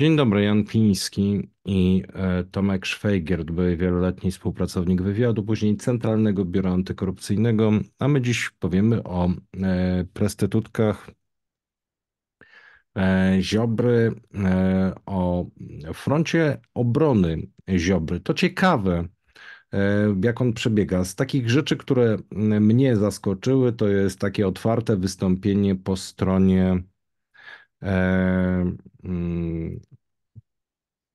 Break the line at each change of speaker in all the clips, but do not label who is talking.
Dzień dobry, Jan Piński i e, Tomek Szwejgier, były wieloletni współpracownik wywiadu, później Centralnego Biura Antykorupcyjnego, a my dziś powiemy o e, prostytutkach e, Ziobry, o froncie obrony Ziobry. To ciekawe, jak on przebiega. Z takich rzeczy, które mnie zaskoczyły, to jest takie otwarte wystąpienie po stronie E, mm,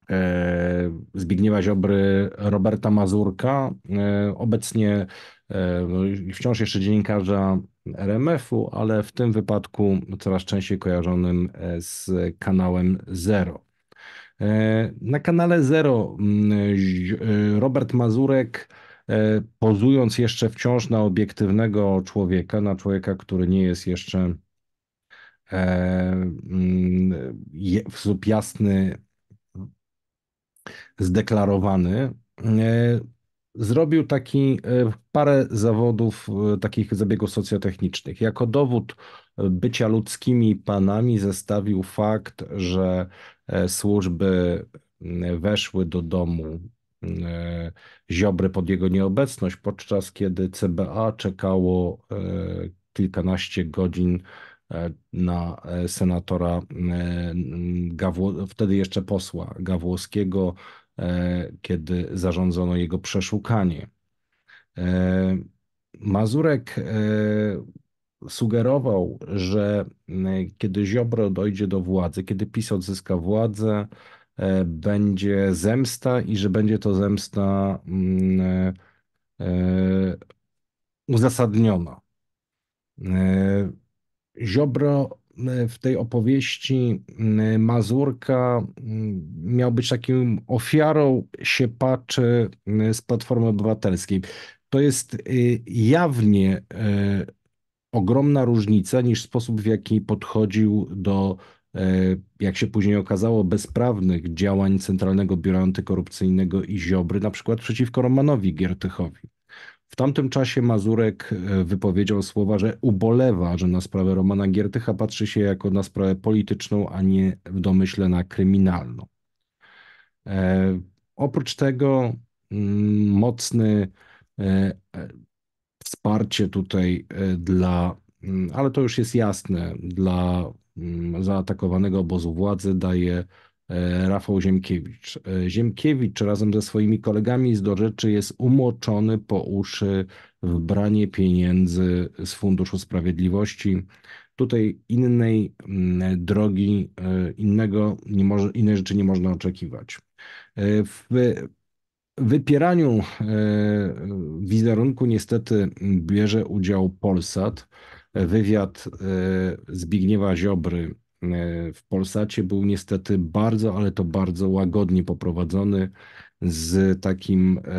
e, Zbigniewa Ziobry, Roberta Mazurka, e, obecnie no wciąż jeszcze dziennikarza RMF-u, ale w tym wypadku coraz częściej kojarzonym z kanałem Zero. Na kanale Zero mm, Robert Mazurek, pozując jeszcze wciąż na obiektywnego człowieka, na człowieka, który nie jest jeszcze E, mm, w sposób jasny zdeklarowany, e, zrobił taki e, parę zawodów takich zabiegów socjotechnicznych. Jako dowód bycia ludzkimi panami zestawił fakt, że służby mm, weszły do domu Ziobry pod jego nieobecność, podczas kiedy CBA czekało kilkanaście godzin E, na e, senatora e, Gawło, wtedy jeszcze posła Gawłowskiego, kiedy zarządzono jego przeszukanie. Mazurek sugerował, że kiedy Ziobro dojdzie do władzy, kiedy PiS odzyska władzę, będzie zemsta i że będzie to zemsta mm, uzasadniona. Ziobro e, w tej opowieści Mazurka miał być takim ofiarą siepaczy z Platformy Obywatelskiej. To jest e, jawnie e, ogromna różnica niż sposób, w jaki podchodził do, jak się później okazało, bezprawnych działań Centralnego Biura Antykorupcyjnego i Ziobry, na przykład przeciwko Romanowi Giertychowi. W tamtym czasie Mazurek e, wypowiedział słowa, że ubolewa, że na sprawę Romana Giertycha patrzy się jako na sprawę polityczną, a nie w domyśle na kryminalną. E, oprócz tego mm, mocne mocny e, e, wsparcie tutaj e, dla, mm, ale to już jest jasne, dla mm, zaatakowanego obozu władzy daje E, Rafał Ziemkiewicz. E, Ziemkiewicz razem ze swoimi kolegami z do rzeczy jest umoczony po uszy w branie pieniędzy z Funduszu Sprawiedliwości. Tutaj innej mm, drogi, e, innego, nie może, innej rzeczy nie można oczekiwać. W wypieraniu wizerunku niestety bierze udział Polsat. Wywiad Zbigniewa Ziobry E, w Polsacie był niestety bardzo, ale to bardzo łagodnie poprowadzony z takim e,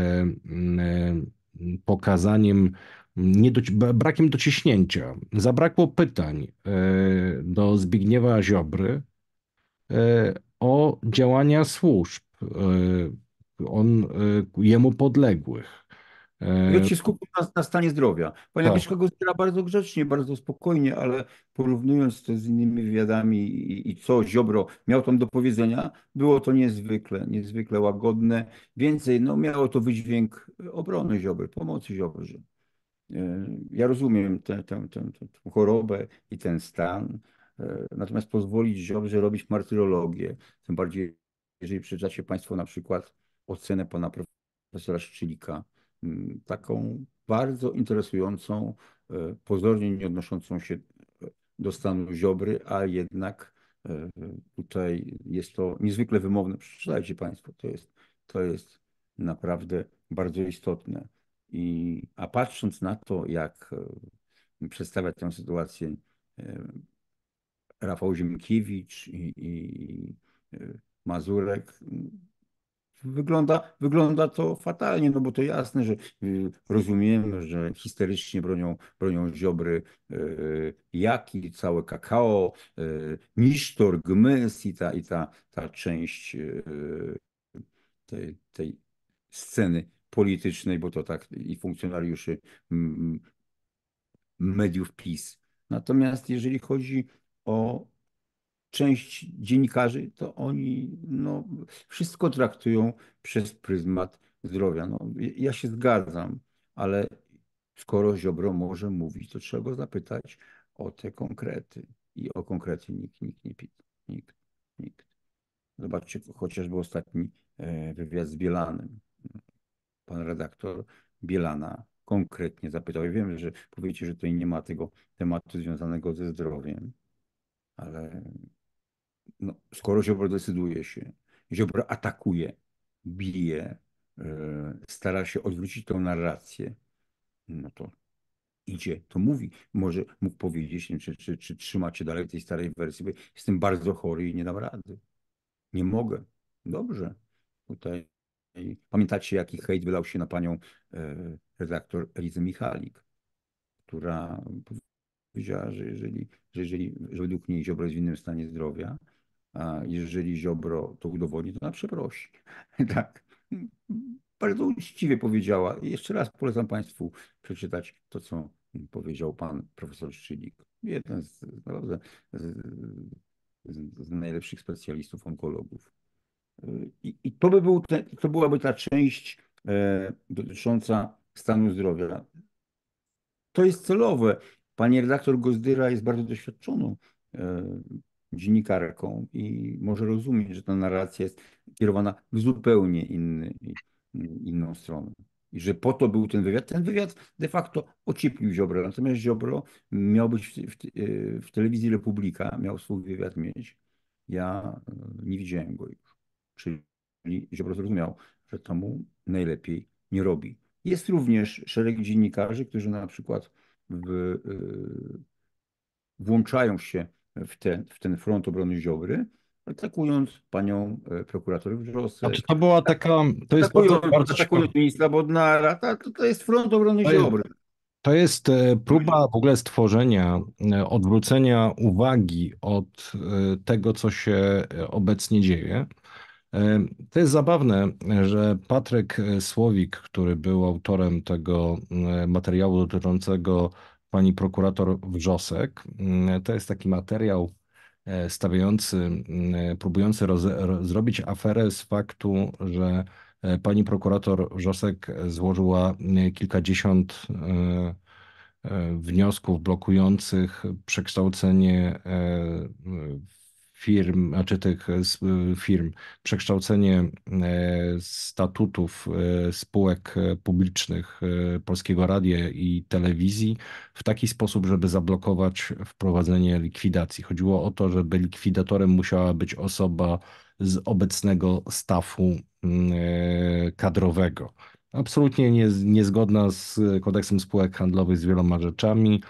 e, pokazaniem nie do, brakiem dociśnięcia. Zabrakło pytań do Zbigniewa Ziobry o działania służb, on, jemu podległych. E, I odcisku
na, na stanie zdrowia. Pani tak. Agnieszka tak. bardzo grzecznie, bardzo spokojnie, ale porównując to z innymi wywiadami i, i, co Ziobro miał tam do powiedzenia, było to niezwykle, niezwykle łagodne. Więcej, no miało to wydźwięk obrony Ziobry, pomocy Ziobrze. E, ja rozumiem tę, tę, tę, tę chorobę i ten stan, e, natomiast pozwolić Ziobrze robić martyrologię, tym bardziej jeżeli przeczytacie Państwo na przykład ocenę pana profesora Szczylika, Mm, taką bardzo interesującą, e, pozornie nie odnoszącą się do stanu Ziobry, a jednak e, tutaj jest to niezwykle wymowne. Przeczytajcie Państwo, to jest, to jest naprawdę bardzo istotne. I, a patrząc na to, jak e, przedstawia tę sytuację Rafał Ziemkiewicz i, i Mazurek, Wygląda, wygląda to fatalnie, no bo to jasne, że y, rozumiemy, że historycznie bronią, bronią ziobry y, jaki, całe kakao, y, nisztor, gmys i ta, i ta, ta część tej, tej sceny politycznej, bo to tak i funkcjonariuszy mediów PiS. Natomiast jeżeli chodzi o część dziennikarzy, to oni no, wszystko traktują przez pryzmat zdrowia. No, ja się zgadzam, ale skoro Ziobro może mówić, to trzeba go zapytać o te konkrety. I o konkrety nikt, nikt nie pyta. Nikt, nikt. Zobaczcie chociażby ostatni e, wywiad z Bielanem. Pan redaktor Bielana konkretnie zapytał. Ja wiem, że powiecie, że tutaj nie ma tego tematu związanego ze zdrowiem, ale no, skoro Ziobro decyduje się, Ziobro atakuje, bije, e, stara się odwrócić tą narrację, no to idzie, to mówi. Może mógł powiedzieć, wiem, czy, czy, czy trzymacie dalej tej starej wersji, bo jestem bardzo chory i nie dam rady. Nie mogę. Dobrze. Tutaj pamiętacie, jaki hejt wylał się na panią e, redaktor Elizę Michalik, która powiedziała, że jeżeli, że jeżeli że według niej Ziobro jest w innym stanie zdrowia, a jeżeli Ziobro to udowodni, to ona przeprosi. tak. Bardzo uczciwie powiedziała. Jeszcze raz polecam Państwu przeczytać to, co powiedział pan profesor Szczynik. Jeden z, naprawdę, z, z, z najlepszych specjalistów onkologów. I, i to, by był te, to byłaby ta część e, dotycząca stanu zdrowia. To jest celowe. Pani redaktor Gozdyra jest bardzo doświadczoną e, dziennikarką i może rozumieć, że ta narracja jest kierowana w zupełnie inny, inną stronę. I że po to był ten wywiad. Ten wywiad de facto ocieplił Ziobro. Natomiast Ziobro miał być w, w, w telewizji Republika, miał swój wywiad mieć. Ja e, nie widziałem go już. Czyli Ziobro zrozumiał, że to mu najlepiej nie robi. Jest również szereg dziennikarzy, którzy na przykład w, e, włączają się w ten, w ten front obrony Ziobry, atakując panią e, prokurator Wrzosek. Znaczy,
to była taka... To jest atakując, bardzo, bardzo
atakując ministra Bodnara, to, to jest front obrony
to Ziobry. To jest e, próba w ogóle stworzenia, e, odwrócenia uwagi od tego, co się obecnie dzieje. To jest zabawne, że Patryk Słowik, który był autorem tego materiału dotyczącego pani prokurator Wrzosek. Mm, to jest taki materiał e, stawiający, mm, e, próbujący roz, zrobić aferę z faktu, że e, pani prokurator Wrzosek złożyła mm, kilkadziesiąt wniosków blokujących przekształcenie firm, czy znaczy tych e, e, firm, przekształcenie e, statutów spółek publicznych Polskiego Radia i Telewizji w taki sposób, żeby zablokować wprowadzenie likwidacji. Chodziło o to, żeby likwidatorem musiała być osoba z obecnego stafu mm, kadrowego. Absolutnie niezgodna z kodeksem spółek handlowych z wieloma rzeczami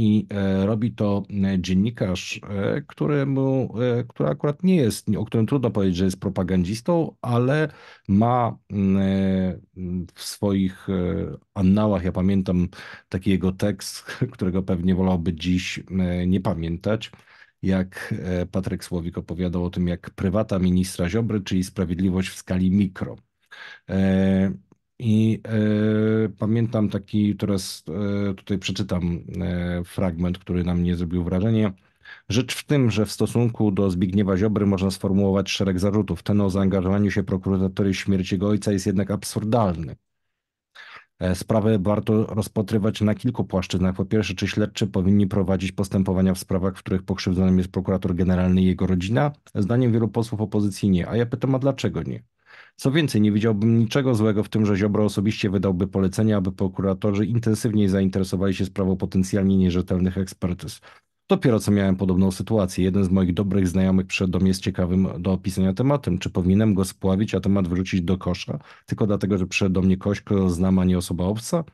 i e, robi to e, dziennikarz, e, któremu, który akurat nie jest, o którym trudno powiedzieć, że jest propagandzistą, ale ma mm, w swoich annałach, ja pamiętam taki jego tekst, którego pewnie wolałby dziś nie pamiętać, jak Patryk Słowik opowiadał o tym, jak prywata ministra Ziobry, czyli sprawiedliwość w skali mikro. I e, pamiętam taki, teraz e, tutaj przeczytam e, fragment, który na mnie zrobił wrażenie. Rzecz w tym, że w stosunku do Zbigniewa Ziobry można sformułować szereg zarzutów. Ten o zaangażowaniu się prokuratorii śmierci jego ojca jest jednak absurdalny. Sprawę warto rozpatrywać na kilku płaszczyznach. Po pierwsze, czy śledczy powinni prowadzić postępowania w sprawach, w których pokrzywdzonym jest prokurator generalny i jego rodzina? Zdaniem wielu posłów opozycji nie. A ja pytam, a dlaczego nie? Co więcej, nie widziałbym niczego złego w tym, że Ziobro osobiście wydałby polecenia, aby prokuratorzy intensywniej zainteresowali się sprawą potencjalnie nierzetelnych ekspertyz. Dopiero co miałem podobną sytuację. Jeden z moich dobrych znajomych przyszedł do mnie z ciekawym do opisania tematem. Czy powinienem go spławić, a temat wrzucić do kosza, tylko dlatego, że przyszedł do mnie kość, którego znam, a nie osoba obca?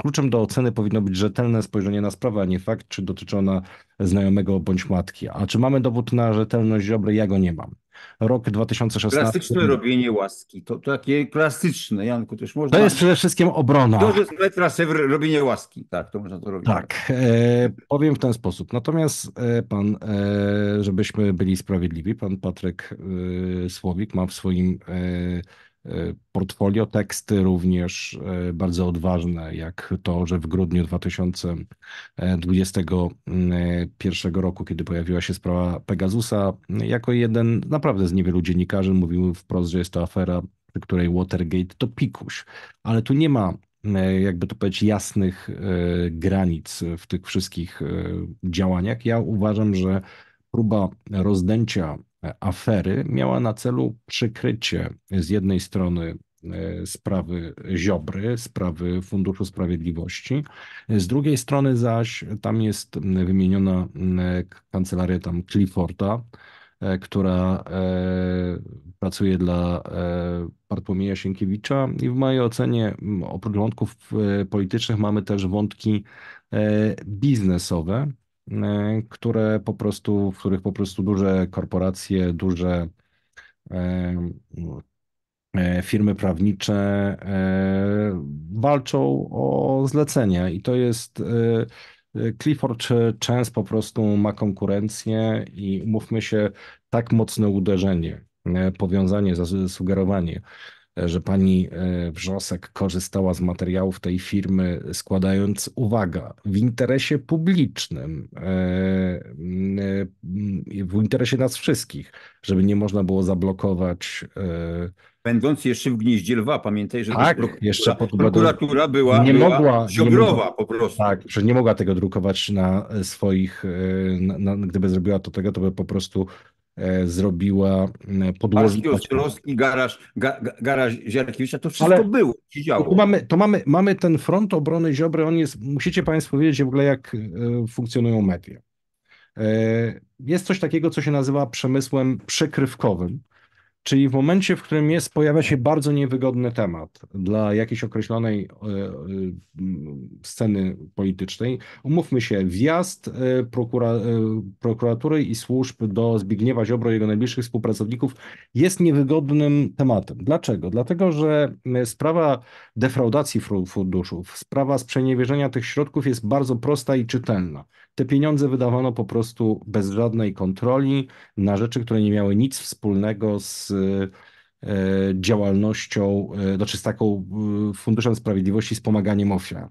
Kluczem do oceny powinno być rzetelne spojrzenie na sprawę, a nie fakt, czy dotyczy ona znajomego bądź matki. A czy mamy dowód na rzetelność Ziobry? Ja go nie mam. Rok 2016. Klasyczne
robienie łaski. To, to takie klasyczne, Janku, też można. To jest przede
wszystkim obrona. To
jest metra sewer, robienie łaski. Tak, to można to robić.
Tak, e, powiem w ten sposób. Natomiast e, pan, e, żebyśmy byli sprawiedliwi, pan Patryk e, Słowik ma w swoim e, E, portfolio. Teksty również e, bardzo odważne, jak to, że w grudniu 2021 mm, e, roku, kiedy pojawiła się sprawa Pegasusa, jako jeden naprawdę z niewielu dziennikarzy mówił wprost, że jest to afera, przy której Watergate to pikuś. Ale tu nie ma jakby to powiedzieć, jasnych granic w tych wszystkich działaniach. Ja uważam, że próba rozdęcia E, afery miała na celu przykrycie z jednej strony e, sprawy Ziobry, sprawy Funduszu Sprawiedliwości. Z drugiej strony zaś tam jest wymieniona kancelaria tam Clifforda, e, która pracuje dla Bartłomieja Sienkiewicza i w mojej ocenie oprócz wątków politycznych mamy też wątki biznesowe, E, które po prostu, w których po prostu duże korporacje, duże e, e, firmy prawnicze walczą o zlecenia i to jest Clifford Chance po prostu ma konkurencję i umówmy się, tak mocne uderzenie, powiązanie, zasugerowanie że pani e, Wrzosek korzystała z materiałów tej firmy, składając, uwaga, w interesie publicznym, e, e, w interesie nas wszystkich, żeby nie można było zablokować. Będąc jeszcze w gnieździe
lwa, pamiętaj, że tak, prokuratura,
jeszcze po, prokuratura była, nie była ziobrowa nie mogła, po prostu. Tak, że nie mogła tego drukować na swoich, na, na, gdyby zrobiła to tego, to by po prostu E, zrobiła e, podłoże. Ostrowski,
garaż, ga, garaż Ziarkiewicza, to wszystko Ale było, się działo. To mamy,
to mamy, mamy ten front obrony Ziobry, on jest, musicie Państwo wiedzieć w ogóle jak e, funkcjonują media. Jest coś takiego, co się nazywa przemysłem przykrywkowym, Czyli w momencie, w którym jest, pojawia się bardzo niewygodny temat dla jakiejś określonej e, e, sceny politycznej, umówmy się, wjazd e, prokura, prokuratury i służb do Zbigniewa Ziobro i jego najbliższych współpracowników jest niewygodnym tematem. Dlaczego? Dlatego, że sprawa defraudacji funduszów, sprawa sprzeniewierzenia tych środków jest bardzo prosta i czytelna. Te pieniądze wydawano po prostu bez żadnej kontroli na rzeczy, które nie miały nic wspólnego z E, działalnością, e, znaczy z taką e, Funduszem Sprawiedliwości, pomaganiem ofiar.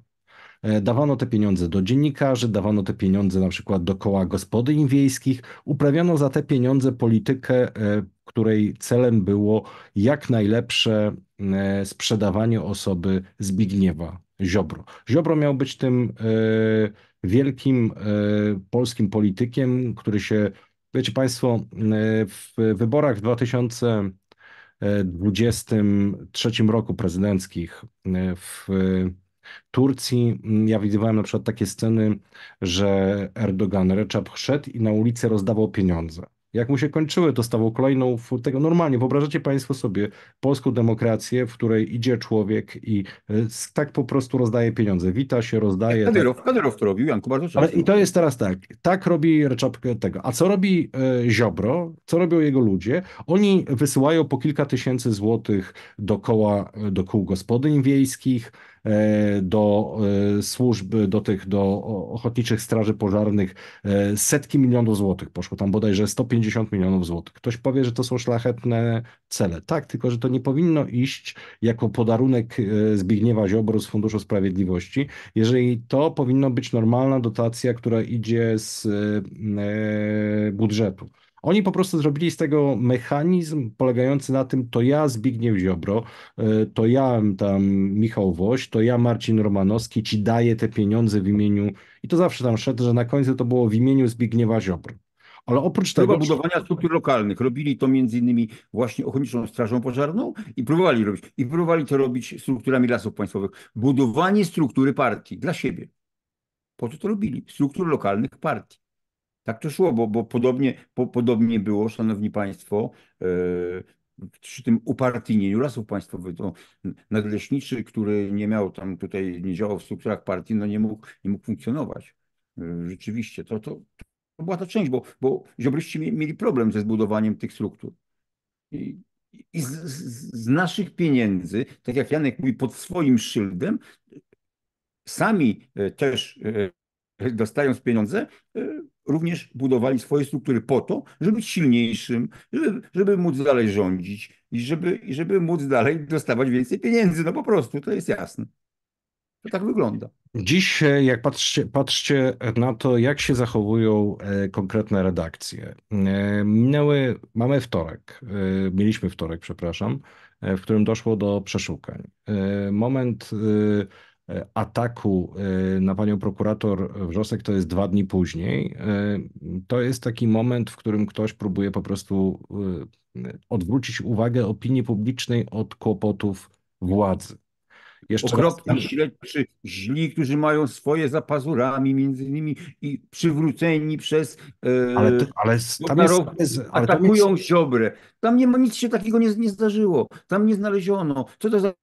Dawano te pieniądze do dziennikarzy, dawano te pieniądze na przykład do koła gospodyń wiejskich, uprawiano za te pieniądze politykę, której celem było jak najlepsze sprzedawanie osoby Zbigniewa Ziobro. Ziobro miał być tym wielkim polskim politykiem, który się Wiecie Państwo, e, w wyborach w 2023 roku prezydenckich e, w Turcji ja widywałem na przykład takie sceny, że Erdogan, Recep szedł i na ulicy rozdawał pieniądze. Jak mu się kończyły, dostawał kolejną tego normalnie. Wyobrażacie Państwo sobie polską demokrację, w której idzie człowiek i e, tak po prostu rozdaje pieniądze. Wita się, rozdaje. Kadyrów,
tak. to robił, Janku, bardzo często. Ale I to
jest teraz tak. Tak robi Reczapkę tego. A co robi y, Ziobro? Co robią jego ludzie? Oni wysyłają po kilka tysięcy złotych do koła, e, do kół gospodyń wiejskich, E, do e, służb, do tych, do ochotniczych straży pożarnych e, setki milionów złotych poszło, tam bodajże 150 milionów złotych. Ktoś powie, że to są szlachetne cele. Tak, tylko że to nie powinno iść jako podarunek Zbigniewa Ziobro z Funduszu Sprawiedliwości, jeżeli to powinno być normalna dotacja, która idzie z budżetu. Oni po prostu zrobili z tego mechanizm polegający na tym, to ja Zbigniew Ziobro, e, to ja tam Michał Woś, to ja Marcin Romanowski ci daję te pieniądze w imieniu, i to zawsze tam szedł, że na końcu to było w imieniu Zbigniewa Ziobro. Ale oprócz tego. Próba
budowania struktur lokalnych. Robili to między innymi właśnie Ochotniczą Strażą Pożarną i próbowali robić. I próbowali to robić strukturami lasów państwowych. Budowanie struktury partii dla siebie. Po co to robili? Struktur lokalnych partii. Tak to szło, bo, bo podobnie, po, podobnie było, szanowni państwo, yy, przy tym upartyjnieniu lasów państwowych. To nadleśniczy, który nie miał tam tutaj, nie działał w strukturach partii, no nie mógł, nie mógł funkcjonować. E, rzeczywiście, to, to, to była ta część, bo, bo ziobryści mieli problem ze zbudowaniem tych struktur. I, i z, z, naszych pieniędzy, tak jak Janek mówi, pod swoim szyldem, sami e, też dostając pieniądze, również budowali swoje struktury po to, żeby być silniejszym, żeby, żeby móc dalej rządzić i żeby, i żeby móc dalej dostawać więcej pieniędzy. No po prostu, to jest jasne. To tak wygląda.
Dziś, e, jak patrzcie, patrzcie na to, jak się zachowują e, konkretne redakcje. E, minęły, mamy wtorek, mieliśmy wtorek, przepraszam, w którym doszło do przeszukań. Moment E, ataku e, na panią prokurator Wrzosek to jest dwa dni później. E, to jest taki moment, w którym ktoś próbuje po prostu odwrócić uwagę opinii publicznej od kłopotów władzy. Jeszcze Okropni raz...
śledczy, źli, którzy mają swoje za pazurami między innymi i przywróceni przez e, ale to, ale tam jest, ale atakują tam jest... Ziobrę. Tam nie ma nic się takiego nie, nie zdarzyło. Tam nie znaleziono. Co to za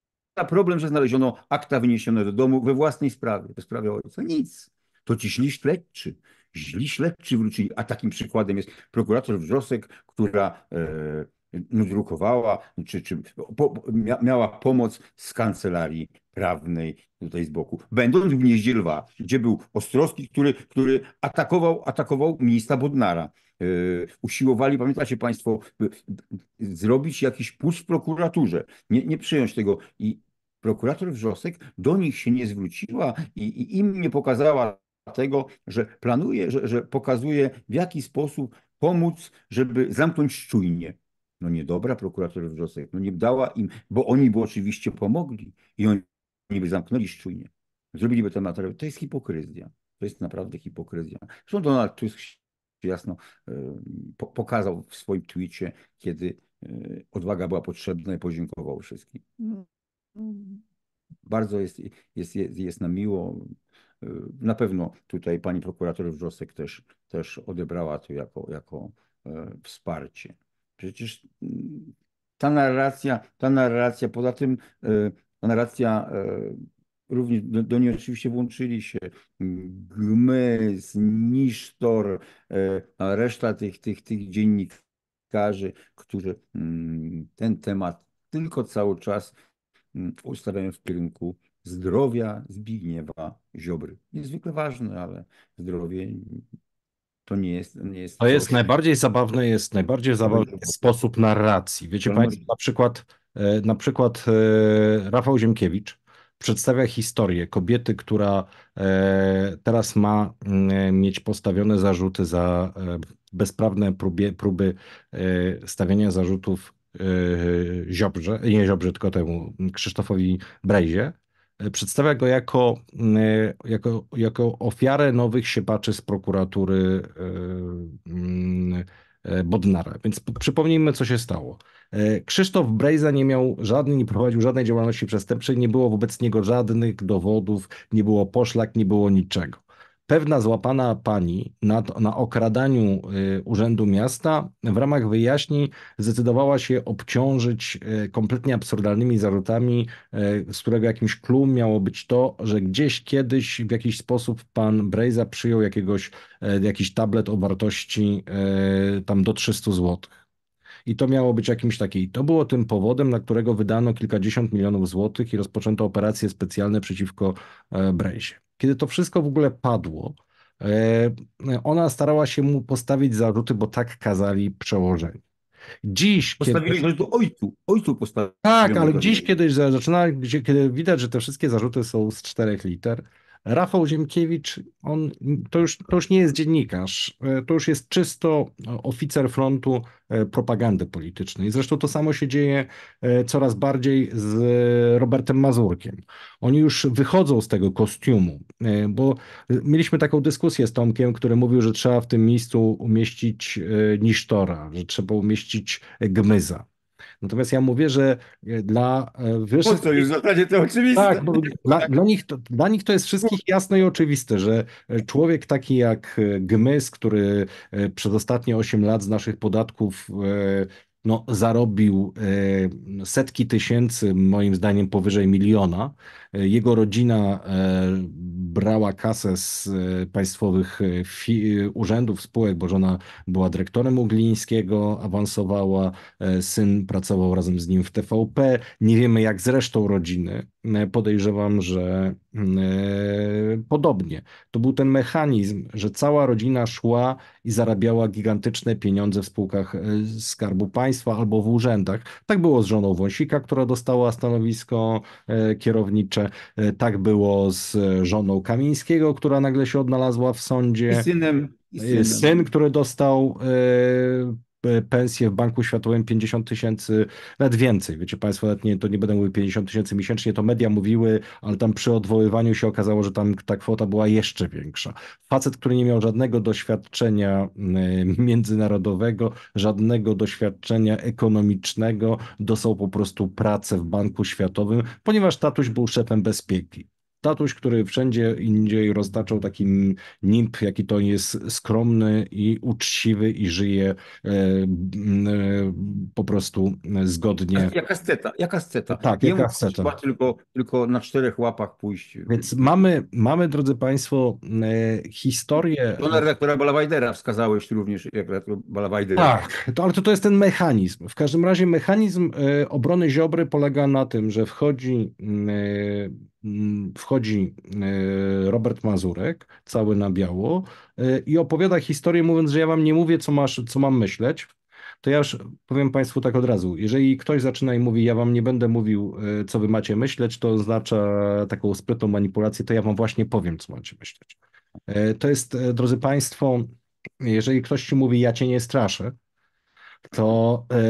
problem, że znaleziono akta wyniesione do domu we własnej sprawie, we sprawie ojca. Nic. To ci źli śledczy. Źli śledczy wrócili. A takim przykładem jest prokurator Wrzosek, która e, drukowała, czy, czy po, mia, miała pomoc z kancelarii prawnej tutaj z boku. Będąc w Gnieździe Lwa, gdzie był Ostrowski, który, który atakował, atakował ministra Bodnara. E, usiłowali, pamiętacie Państwo, zrobić jakiś pusz w prokuraturze, nie, nie przyjąć tego. I prokurator Wrzosek do nich się nie zwróciła i, i im nie pokazała tego, że planuje, że, że pokazuje w jaki sposób pomóc, żeby zamknąć szczujnie. No niedobra prokurator Wrzosek, no nie dała im, bo oni by oczywiście pomogli i oni by zamknęli szczujnie. Zrobiliby ten materiał. To jest hipokryzja. To jest naprawdę hipokryzja. Zresztą Donald Tusk jasno e, pokazał w swoim tweetie, kiedy e, odwaga była potrzebna i podziękował wszystkim. No, bardzo jest, jest, jest, jest na miło. Y, na pewno tutaj pani prokurator Wrzosek też, też odebrała to jako, jako e, wsparcie. Przecież y, ta narracja, ta narracja, poza tym y, ta narracja również do, do niej oczywiście włączyli się Gmyz, Nisztor, reszta tych, tych, tych dziennikarzy, którzy mm, ten temat tylko cały czas Mm, ustawiają w kierunku zdrowia Zbigniewa Ziobry. Niezwykle ważne, ale zdrowie to nie jest. Nie jest to coś. jest najbardziej
zabawny, jest najbardziej zabawny sposób narracji. Wiecie Państwo, na przykład, e, na przykład e, Rafał Ziemkiewicz przedstawia historię kobiety, która e, teraz ma mm, mieć postawione zarzuty za bezprawne próbie, próby stawiania zarzutów E, Ziobrze, nie Ziobrze, tylko temu Krzysztofowi Brejzie, e, przedstawia go jako, e, jako, jako ofiarę nowych siepaczy z prokuratury mm, Bodnara. Więc przypomnijmy, co się stało. Krzysztof Brejza nie miał żadnej, nie prowadził żadnej działalności przestępczej, nie było wobec niego żadnych dowodów, nie było poszlak, nie było niczego pewna złapana pani na, na okradaniu y, Urzędu Miasta w ramach wyjaśnień zdecydowała się obciążyć y, kompletnie absurdalnymi zarzutami, y, z którego jakimś klum miało być to, że gdzieś kiedyś w jakiś sposób pan Brejza przyjął jakiegoś, jakiś tablet o wartości tam do 300 zł. I to miało być jakimś takim. To było tym powodem, na którego wydano kilkadziesiąt milionów złotych i rozpoczęto operacje specjalne przeciwko Brejzie. Kiedy to wszystko w ogóle padło, e, ona starała się mu postawić zarzuty, bo tak kazali przełożeni. Dziś. Postawili kiedy...
tu ojcu, ojcu postawili. Tak, ale dziś
kiedyś zaczyna, gdzie, kiedy widać, że te wszystkie zarzuty są z czterech liter, Rafał Ziemkiewicz, on, to, już, to już nie jest dziennikarz, e, to już jest czysto e, oficer frontu e, propagandy politycznej. Zresztą to samo się dzieje coraz bardziej z Robertem Mazurkiem. Oni już wychodzą z tego kostiumu, bo mieliśmy taką dyskusję z Tomkiem, który mówił, że trzeba w tym miejscu umieścić Nisztora, że trzeba umieścić Gmyza. Natomiast ja mówię, że e, dla e, wyższych... Po co już w zasadzie to oczywiste. Tak, bo dla, dla, nich, to, dla nich to jest wszystkich jasne i oczywiste, że e, człowiek taki jak Gmys, który przez ostatnie 8 lat z naszych podatków no, zarobił e, setki tysięcy, moim zdaniem powyżej miliona. E, jego rodzina e, brała kasę z państwowych urzędów, spółek, bo żona była dyrektorem Uglińskiego, awansowała, syn pracował razem z nim w TVP. Nie wiemy jak z resztą rodziny, E, podejrzewam, że e, podobnie. To był ten mechanizm, że cała rodzina szła i zarabiała gigantyczne pieniądze w spółkach e, Skarbu Państwa albo w urzędach. Tak było z żoną Wąsika, która dostała stanowisko kierownicze. Tak było z żoną Kamińskiego, która nagle się odnalazła w sądzie. I synem. I synem. Syn, który dostał pensję w Banku Światowym 50 tysięcy, nawet więcej. Wiecie Państwo, nawet nie, to nie będę mówił 50 tysięcy miesięcznie, to media mówiły, ale tam przy odwoływaniu się okazało, że tam ta kwota była jeszcze większa. Facet, który nie miał żadnego doświadczenia y, międzynarodowego, żadnego doświadczenia ekonomicznego, dostał po prostu pracę w Banku Światowym, ponieważ tatuś był szefem bezpieki. Tatuś, który wszędzie indziej roztaczał taki nimp, jaki to jest skromny i uczciwy i żyje e, e, po prostu zgodnie.
Jak asceta, jak asceta. Tak, jak asceta. Trzeba
tylko, tylko na czterech łapach pójść. Więc mamy, mamy drodzy Państwo, e, historię... Żona
redaktora Balawajdera wskazałeś również, jak redaktor Balawajdera. Tak,
to, ale to, to jest ten mechanizm. W każdym razie mechanizm e, obrony Ziobry polega na tym, że wchodzi e, Mm, wchodzi e, Robert Mazurek, cały na biało, e, i opowiada historię, mówiąc, że ja wam nie mówię, co, masz, co mam myśleć. To ja już powiem Państwu tak od razu. Jeżeli ktoś zaczyna i mówi, ja Wam nie będę mówił, e, co Wy macie myśleć, to oznacza taką sprytną manipulację, to ja Wam właśnie powiem, co macie myśleć. To jest, drodzy Państwo, jeżeli ktoś Ci mówi, ja Cię nie straszę, to, e,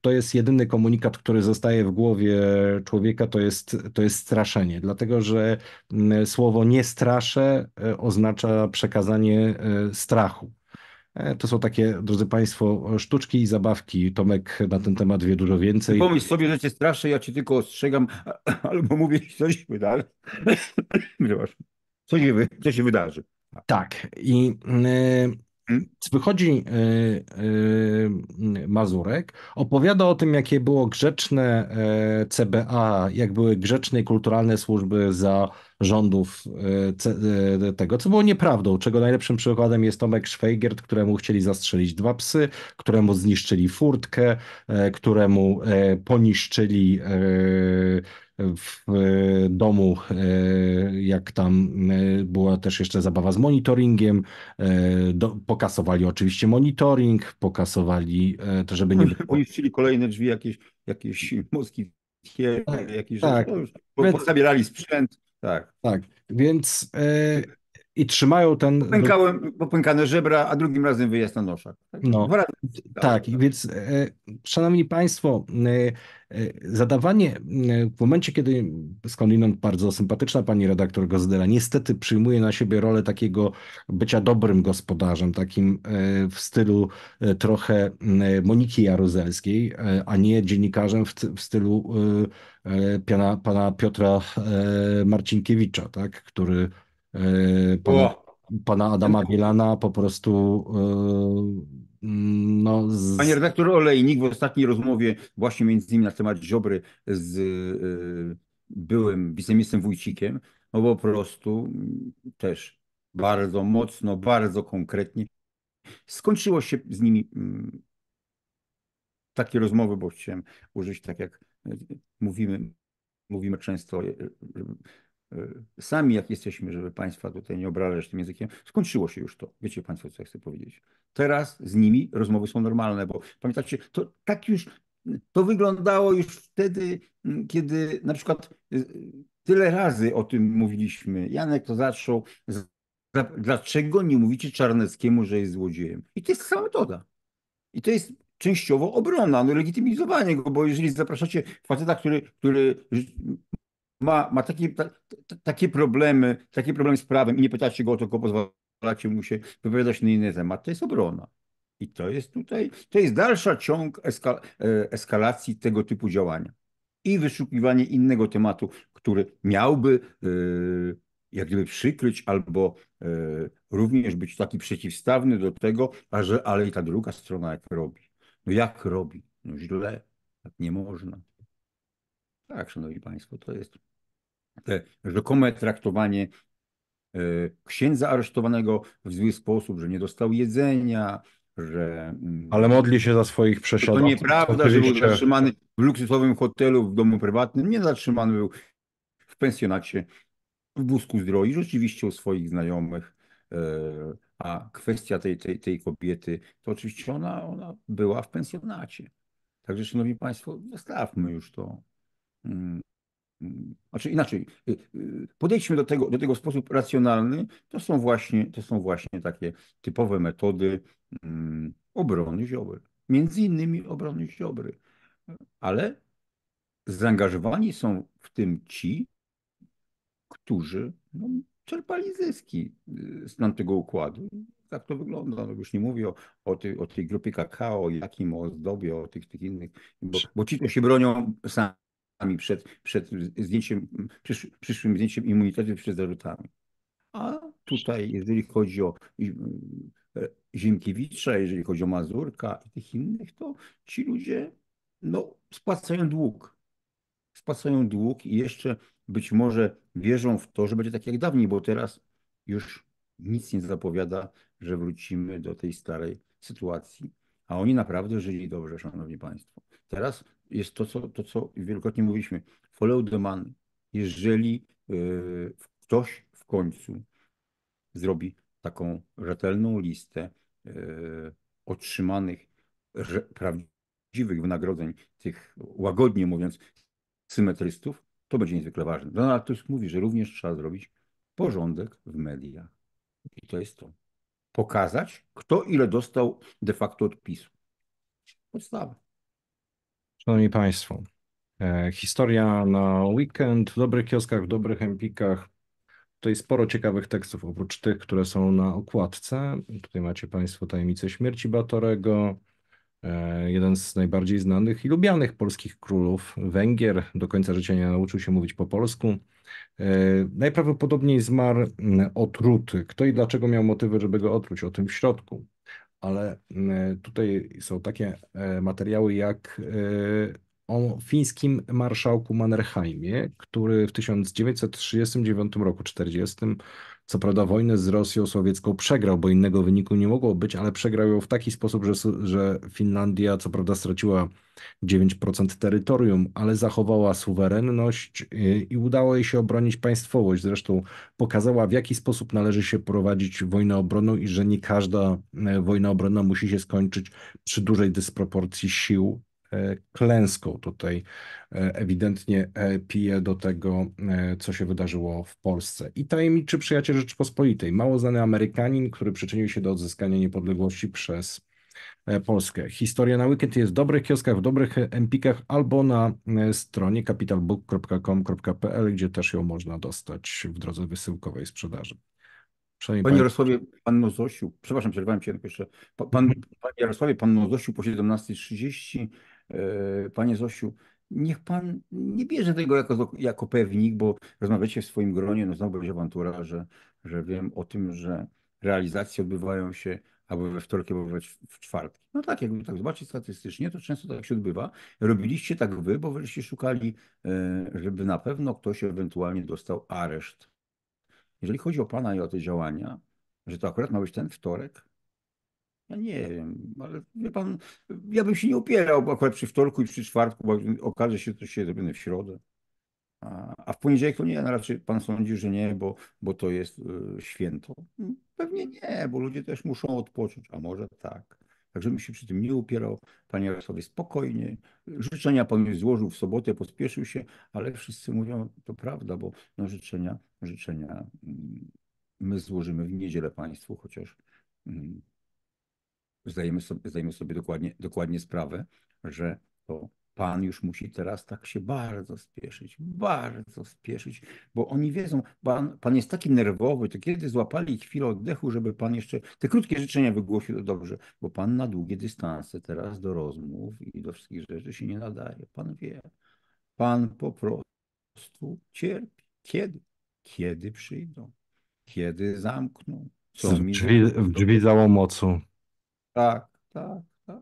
to jest jedyny komunikat, który zostaje w głowie człowieka, to jest, to jest straszenie, dlatego że słowo nie straszę e, oznacza przekazanie e, strachu. To są takie, drodzy Państwo, sztuczki i zabawki. Tomek na ten temat wie dużo więcej. Pomyśl
sobie, że cię straszę, ja ci tylko ostrzegam, albo mówię, coś się wydarzy.
Co się, co się wydarzy. Tak. I Wychodzi y, y, Mazurek, opowiada o tym, jakie było grzeczne e, CBA, jak były grzeczne i kulturalne służby za rządów e, e, tego, co było nieprawdą, czego najlepszym przykładem jest Tomek Szwejgert, któremu chcieli zastrzelić dwa psy, któremu zniszczyli furtkę, któremu poniszczyli w e, domu, e, jak tam e, była też jeszcze zabawa z monitoringiem. Do, pokasowali oczywiście monitoring, pokasowali to, żeby nie.
Pomieścili kolejne drzwi, jakieś, jakieś mózgi, tak, jakieś tak, rzeczy. No już, bo, sprzęt.
Tak. Tak. Więc i trzymają ten. Pękałem,
popękane żebra, a drugim razem wyjazd na noszach.
Tak? No, tak, więc e, szanowni państwo, e, e, zadawanie w momencie, kiedy skądinąd bardzo sympatyczna pani redaktor Gozdela niestety przyjmuje na siebie rolę takiego bycia dobrym gospodarzem, takim w stylu trochę Moniki Jaruzelskiej, a nie dziennikarzem w, stylu pana, pana Piotra Marcinkiewicza, tak, który E, pana, pana Adama Wilana po prostu e, mm, no, z... Panie
redaktor Olejnik w ostatniej rozmowie właśnie między innymi na temat Ziobry z e, byłym wiceministrem Wójcikiem, no po prostu też bardzo mocno, bardzo konkretnie skończyło się z nimi mm, takie rozmowy, bo chciałem użyć tak jak mówimy, mówimy często Y, sami jak jesteśmy, żeby państwa tutaj nie obrażać tym językiem, skończyło się już to. Wiecie państwo, co ja chcę powiedzieć. Teraz z nimi rozmowy są normalne, bo pamiętacie, to tak już, to wyglądało już wtedy, mm, kiedy na przykład y, tyle razy o tym mówiliśmy. Janek to zaczął, dlaczego nie mówicie Czarneckiemu, że jest złodziejem? I to jest sama metoda. I to jest częściowo obrona, no legitymizowanie go, bo jeżeli zapraszacie faceta, który, który ma, ma takie, ta, takie problemy, takie problemy z prawem i nie pytacie go o to, tylko pozwalacie mu się wypowiadać na inny temat, to jest obrona. I to jest tutaj, to jest dalsza ciąg eska, e, eskalacji tego typu działania. I wyszukiwanie innego tematu, który miałby yy, jak gdyby przykryć albo yy, również być taki przeciwstawny do tego, a że, ale i ta druga strona jak robi. No jak robi? No źle. Tak nie można. Tak, szanowni państwo, to jest te rzekome traktowanie e, księdza aresztowanego w zły sposób, że nie dostał jedzenia, że... Mm, Ale modli
się za swoich przesiadów. To nieprawda, że był zatrzymany
w luksusowym hotelu, w domu prywatnym. Nie zatrzymany był w pensjonacie, w wózku Zdroju, rzeczywiście u swoich znajomych. E, a kwestia tej, tej, tej kobiety, to oczywiście ona, ona była w pensjonacie. Także, szanowni państwo, zostawmy już to. Mm. Znaczy inaczej, y, y, podejdźmy do tego, do tego w sposób racjonalny. To są właśnie, to są właśnie takie typowe metody mm, obrony ziobry. Między innymi obrony ziobry. Ale zaangażowani są w tym ci, którzy no, czerpali zyski y, z tamtego układu. Tak to wygląda. No już nie mówię o, o, tej, o tej grupie kakao, jakim o zdobie, o tych, tych innych, bo, bo ci, którzy się bronią sami przed, przed zdjęciem, przysz, przyszłym zdjęciem immunitetu przed zarzutami. A tutaj, jeżeli chodzi o e, Ziemkiewicza, jeżeli chodzi o Mazurka i tych innych, to ci ludzie no, spłacają dług. Spłacają dług i jeszcze być może wierzą w to, że będzie tak jak dawniej, bo teraz już nic nie zapowiada, że wrócimy do tej starej sytuacji. A oni naprawdę żyli dobrze, szanowni państwo. Teraz jest to, co, to, co wielokrotnie mówiliśmy. Follow the money. Jeżeli e, ktoś w końcu zrobi taką rzetelną listę e, otrzymanych prawdziwych wynagrodzeń, tych łagodnie mówiąc, symetrystów, to będzie niezwykle ważne. Donald Tusk mówi, że również trzeba zrobić porządek w mediach. I to jest to. Pokazać, kto ile dostał de facto od PiSu. Podstawa.
Szanowni Państwo, e, historia na weekend w dobrych kioskach, w dobrych empikach. Tutaj sporo ciekawych tekstów, oprócz tych, które są na okładce. Tutaj macie Państwo tajemnicę śmierci Batorego, e, jeden z najbardziej znanych i lubianych polskich królów, Węgier, do końca życia nie nauczył się mówić po polsku. E, najprawdopodobniej zmarł mm, otruty. Kto i dlaczego miał motywy, żeby go otruć? O tym w środku ale e, tutaj są takie e, materiały jak e, o fińskim marszałku Mannerheimie, który w 1939 roku 40, co prawda wojnę z Rosją sowiecką przegrał, bo innego wyniku nie mogło być, ale przegrał ją w taki sposób, że, że Finlandia co prawda straciła 9% terytorium, ale zachowała suwerenność i, y, i udało jej się obronić państwowość. Zresztą pokazała, w jaki sposób należy się prowadzić wojnę obronną i że nie każda y, wojna obronna musi się skończyć przy dużej dysproporcji sił E, klęską. Tutaj e, ewidentnie e, pije do tego, co się wydarzyło w Polsce. I tajemniczy przyjaciel Rzeczypospolitej, mało znany Amerykanin, który przyczynił się do odzyskania niepodległości przez Polskę. Historia na weekend jest w dobrych kioskach, w dobrych empikach albo na stronie capitalbook.com.pl, gdzie też ją można dostać w drodze wysyłkowej sprzedaży.
Panie, mhm. panie Jarosławie, pan Nozosiu, przepraszam, przerwałem się jeszcze. Pan, panie Jarosławie, pan Nozosiu po 17.30 E, panie Zosiu, niech pan nie bierze tego jako, jako pewnik, bo rozmawiacie w swoim gronie, no znowu będzie awantura, że, że wiem o tym, że realizacje odbywają się albo we wtorek, albo w czwartki. No tak, jakby tak zobaczyć statystycznie, to często tak się odbywa. Robiliście tak wy, bo wyście szukali, e, żeby na pewno ktoś ewentualnie dostał areszt. Jeżeli chodzi o pana i o te działania, że to akurat ma być ten wtorek, ja no nie wiem, ale wie pan, ja bym się nie upierał akurat przy wtorku i przy czwartku, bo okaże się, to się zrobione w środę. A, a w poniedziałek to nie, no raczej pan sądzi, że nie, bo, bo to jest y, święto. Mm, pewnie nie, bo ludzie też muszą odpocząć, a może tak. Także bym się przy tym nie upierał. Panie Jarosławie, spokojnie. Życzenia pan mi złożył w sobotę, pospieszył się, ale wszyscy mówią, to prawda, bo no, życzenia, życzenia mm, my złożymy w niedzielę państwu, chociaż... Y, zdajemy sobie, zdajemy sobie dokładnie, dokładnie sprawę, że to Pan już musi teraz tak się bardzo spieszyć, bardzo spieszyć, bo oni wiedzą, Pan, pan jest taki nerwowy, to kiedy złapali chwilę oddechu, żeby Pan jeszcze te krótkie życzenia wygłosił, to dobrze, bo Pan na długie dystanse teraz do rozmów i do wszystkich rzeczy się nie nadaje. Pan wie, Pan po prostu
cierpi. Kiedy?
Kiedy przyjdą? Kiedy zamkną?
Co w, drzwi, w drzwi załomocu. Tak, tak, tak.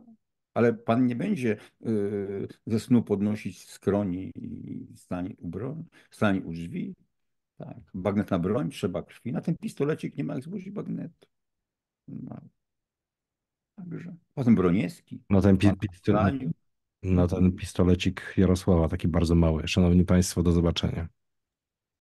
Ale Pan nie będzie y, ze snu podnosić skroni i stanie u, broń, stanie u drzwi. Tak. Bagnet na broń, trzeba krwi. Na ten pistolecik nie ma jak złożyć bagnetu. No. Także. Potem Broniewski.
No ten, pi pistolecik, no ten pistolecik Jarosława, taki bardzo mały. Szanowni Państwo, do zobaczenia.